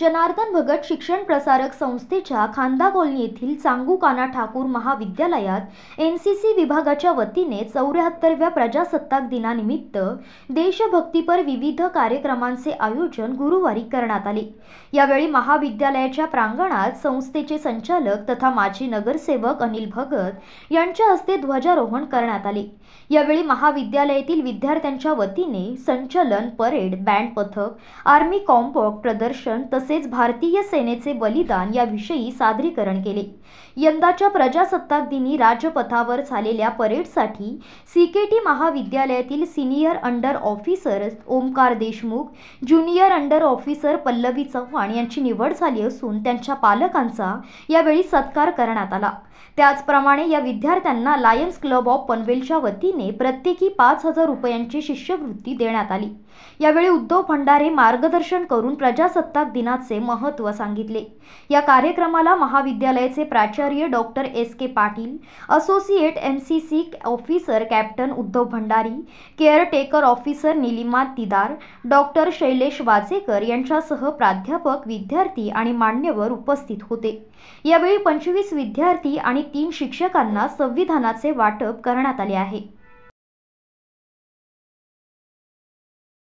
जनार्दन भगत शिक्षण प्रसारक संस्थेच्या खांदा कॉलनी येथील चांगू काना ठाकूर महाविद्यालयात एन सी सी विभागाच्या वतीने चौऱ्याहत्तरव्या प्रजासत्ताक दिनानिमित्त देशभक्तीपर विविध कार्यक्रमांचे आयोजन गुरुवारी करण्यात आले यावेळी महाविद्यालयाच्या प्रांगणात संस्थेचे संचालक तथा माजी नगरसेवक अनिल भगत यांच्या हस्ते ध्वजारोहण करण्यात आले यावेळी महाविद्यालयातील विद्यार्थ्यांच्या वतीने संचलन परेड बँड पथक आर्मी कॉम्पॉक प्रदर्शन तसेच तसेच भारतीय सेनेचे बलिदान याविषयी सादरीकरण केले यंदाच्या प्रजासत्ताक दिनी राजपथावर झालेल्या परेडसाठी टी महाविद्यालयातील senior under officer Omkar Deshmukh junior under officer Pallavi Chavan यांची निवड झाली असून त्यांच्या पालकांचा यावेळी सत्कार करण्यात आला त्याचप्रमाणे या विद्यार्थ्यांना लायन्स क्लब ऑफ पनवेलच्या वतीने प्रत्येकी पाच हजार रुपयांची शिष्यवृत्ती देण्यात आली यावेळी उद्धव भंडारे मार्गदर्शन करून प्रजासत्ताक दिना शिक्षणाचे महत्त्व सांगितले या कार्यक्रमाला महाविद्यालयाचे प्राचार्य doctor S K Patil associate M C C officer captain Uddhav Bhandari caretaker officer Nilima Tidar doctor Shailesh Wajekar यांच्यासह प्राध्यापक विद्यार्थी आणि मान्यवर उपस्थित होते यावेळी पंचवीस विद्यार्थी आणि तीन शिक्षकांना संविधानाचे वाटप करण्यात आले आहे